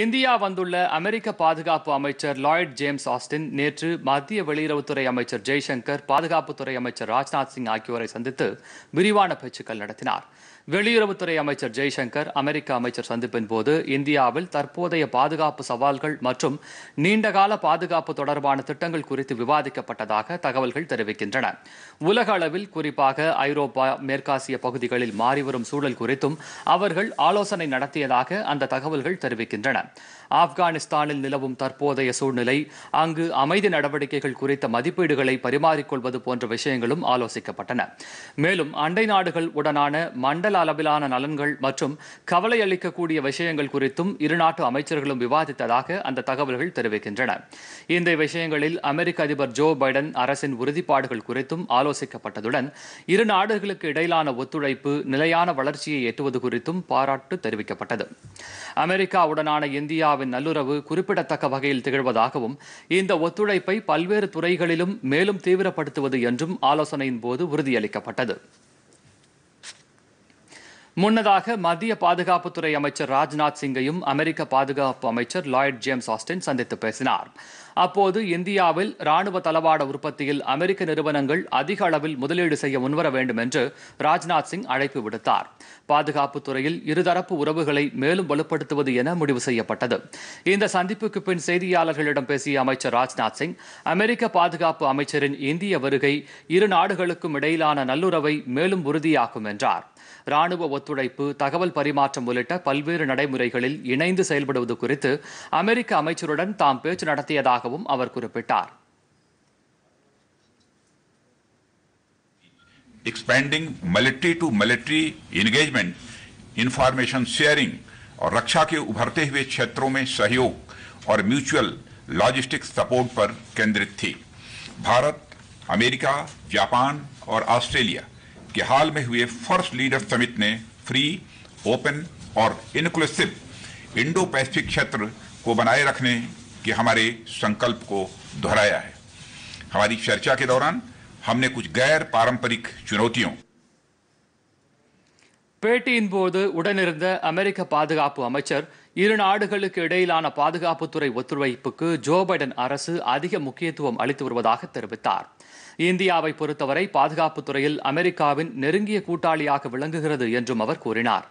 India வந்துள்ள அமெரிக்க பாதுகாப்பு அமைச்சர் லாய்ட் ஜேம்ஸ் ஆஸ்டின் நேற்று மத்திய வெளியுறவுத்துறை அமைச்சர் ஜெய்சங்கர் பாதுகாப்புத்துறை அமைச்சர் ராஜ்நாத் சிங் ஆகியோரை சந்தித்து விரிவான பேச்சுக்கள் நடத்தினார் வெளியுறவுத்துறை அமைச்சர் ஜெய்சங்கர் அமெரிக்க அமைச்சர் சந்திப்பின் போது இந்தியாவில் தற்போதைய பாதுகாப்பு சவால்கள் மற்றும் நீண்டகால பாதுகாப்பு தொடர்பான திட்டங்கள் குறித்து விவாதிக்கப்பட்டதாக தகவல்கள் தெரிவிக்கின்றன உலக அளவில் குறிப்பாக ஐரோப்பா மேற்காசிய பகுதிகளில் மாறிவரும் சூழல் குறித்தும் அவர்கள் ஆலோசனை நடத்தியதாக அந்த தகவல்கள் தெரிவிக்கின்றன உள்ளன ஆப்கானிஸ்தானில் நிலவும் தற்போதைய சூழ்நிலை அங்கு அமைதி நடவடிக்கைகள் குறித்த மதிப்பீடுகளை பரிமாறிக்கொள்வது போன்ற விஷயங்களும் ஆலோசிக்கப்பட்டன மேலும் அண்டை நாடுகள் உடனான மண்டல அளவிலான நலன்கள் மற்றும் கவலை அளிக்கக்கூடிய விஷயங்கள் குறித்தும் இருநாட்டு அமைச்சர்களும் விவாதித்ததாக அந்த தகவல்கள் தெரிவிக்கின்றன இந்த விஷயங்களில் அமெரிக்க அதிபர் ஜோ பைடன் அரசின் உறுதிப்பாடுகள் குறித்தும் ஆலோசிக்கப்பட்டதுடன் இரு நாடுகளுக்கு இடையிலான ஒத்துழைப்பு நிலையான வளர்ச்சியை எட்டுவது குறித்தும் பாராட்டு தெரிவிக்கப்பட்டது அமெரிக்காவுடனான இந்தியாவின் நல்லுறவு குறிப்பிடத்தக்க வகையில் திகழ்வதாகவும் இந்த ஒத்துழைப்பை பல்வேறு துறைகளிலும் மேலும் தீவிரப்படுத்துவது என்றும் ஆலோசனையின் போது உறுதியளிக்கப்பட்டது முன்னதாக மத்திய பாதுகாப்புத்துறை அமைச்சர் ராஜ்நாத் சிங்கையும் அமெரிக்க பாதுகாப்பு அமைச்சர் லாய்ட் ஜேம்ஸ் ஆஸ்டின் சந்தித்து பேசினார் அப்போது இந்தியாவில் ராணுவ தளவாட உற்பத்தியில் அமெரிக்க நிறுவனங்கள் அதிக அளவில் முதலீடு செய்ய முன்வர வேண்டும் என்று ராஜ்நாத் சிங் அழைப்பு விடுத்தார் பாதுகாப்பு துறையில் இருதரப்பு உறவுகளை மேலும் வலுப்படுத்துவது என முடிவு செய்யப்பட்டது இந்த சந்திப்புக்கு பின் செய்தியாளர்களிடம் பேசிய அமைச்சர் ராஜ்நாத் சிங் அமெரிக்க பாதுகாப்பு அமைச்சரின் இந்திய வருகை இரு நாடுகளுக்கும் இடையிலான நல்லுறவை மேலும் உறுதியாக்கும் என்றார் ராணுவ ஒத்துழைப்பு தகவல் பரிமாற்றம் உள்ளிட்ட பல்வேறு நடைமுறைகளில் இணைந்து செயல்படுவது குறித்து அமெரிக்க அமைச்சருடன் தாம் பேச்சு நடத்தியதாக expanding military to military engagement, information sharing और रक्षा के उभरते हुए क्षेत्रों में सहयोग और म्यूचुअल लॉजिस्टिक सपोर्ट पर केंद्रित थी भारत अमेरिका जापान और ऑस्ट्रेलिया के हाल में हुए फर्स्ट लीडर समिट ने फ्री ओपन और इनक्लूसिव इंडो पैसिफिक क्षेत्र को बनाए रखने कि हमारे संकल्प को दोहराया है हमारी चर्चा के दौरान हमने कुछ गैर पारंपरिक चुनौतियों பேட்டியின் போது உடனிருந்த அமெரிக்க பாதுகாப்பு அமைச்சர் இரு நாடுகளுக்கு இடையிலான பாதுகாப்புத்துறை ஒத்துழைப்புக்கு ஜோ பைடன் அரசு அதிக முக்கியத்துவம் அளித்து வருவதாக தெரிவித்தார் இந்தியாவை பொறுத்தவரை பாதுகாப்புத்துறையில் அமெரிக்காவின் நெருங்கிய கூட்டாளியாக விளங்குகிறது என்றும் அவர் கூறினார்